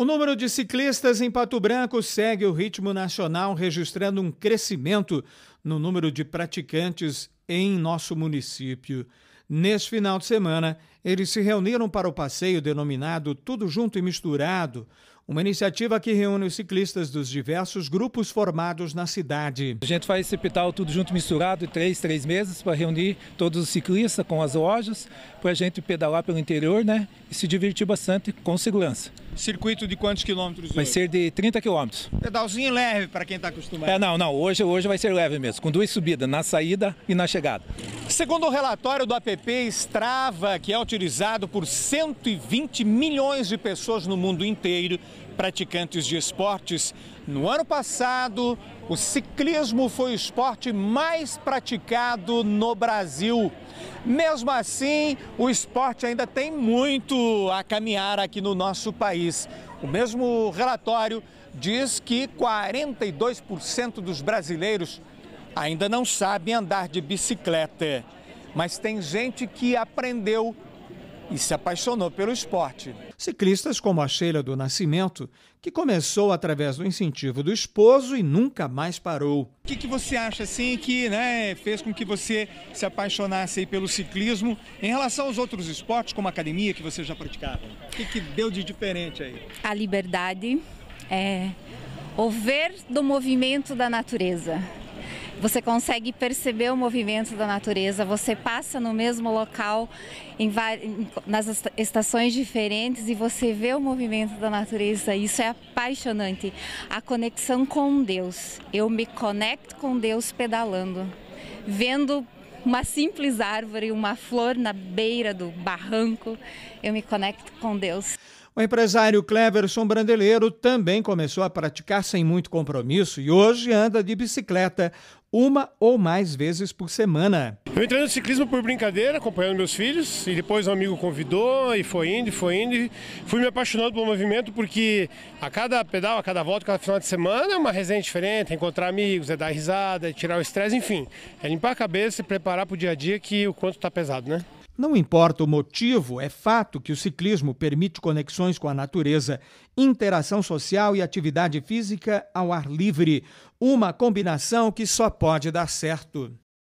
O número de ciclistas em Pato Branco segue o ritmo nacional, registrando um crescimento no número de praticantes em nosso município. Neste final de semana, eles se reuniram para o passeio denominado Tudo Junto e Misturado, uma iniciativa que reúne os ciclistas dos diversos grupos formados na cidade. A gente faz esse pital tudo junto misturado, três, três meses, para reunir todos os ciclistas com as lojas, para a gente pedalar pelo interior né, e se divertir bastante com segurança. Circuito de quantos quilômetros? Vai hoje? ser de 30 quilômetros. Pedalzinho leve para quem está acostumado. É, não, não. Hoje, hoje vai ser leve mesmo, com duas subidas, na saída e na chegada. Segundo o relatório do app Strava, que é utilizado por 120 milhões de pessoas no mundo inteiro, praticantes de esportes. No ano passado, o ciclismo foi o esporte mais praticado no Brasil. Mesmo assim, o esporte ainda tem muito a caminhar aqui no nosso país. O mesmo relatório diz que 42% dos brasileiros ainda não sabem andar de bicicleta. Mas tem gente que aprendeu e se apaixonou pelo esporte. Ciclistas como a Sheila do Nascimento, que começou através do incentivo do esposo e nunca mais parou. O que, que você acha assim que né, fez com que você se apaixonasse pelo ciclismo em relação aos outros esportes, como a academia que você já praticava? O que, que deu de diferente aí? A liberdade, é, o ver do movimento da natureza. Você consegue perceber o movimento da natureza, você passa no mesmo local em, nas estações diferentes e você vê o movimento da natureza. Isso é apaixonante. A conexão com Deus. Eu me conecto com Deus pedalando, vendo uma simples árvore, uma flor na beira do barranco, eu me conecto com Deus. O empresário Cleverson Brandeleiro também começou a praticar sem muito compromisso e hoje anda de bicicleta uma ou mais vezes por semana. Eu entrei no ciclismo por brincadeira, acompanhando meus filhos, e depois um amigo convidou, e foi indo, e foi indo, e fui me apaixonando pelo movimento, porque a cada pedal, a cada volta, a cada final de semana é uma resenha diferente, é encontrar amigos, é dar risada, é tirar o estresse, enfim, é limpar a cabeça e preparar para o dia a dia que o quanto está pesado, né? Não importa o motivo, é fato que o ciclismo permite conexões com a natureza, interação social e atividade física ao ar livre, uma combinação que só pode dar certo.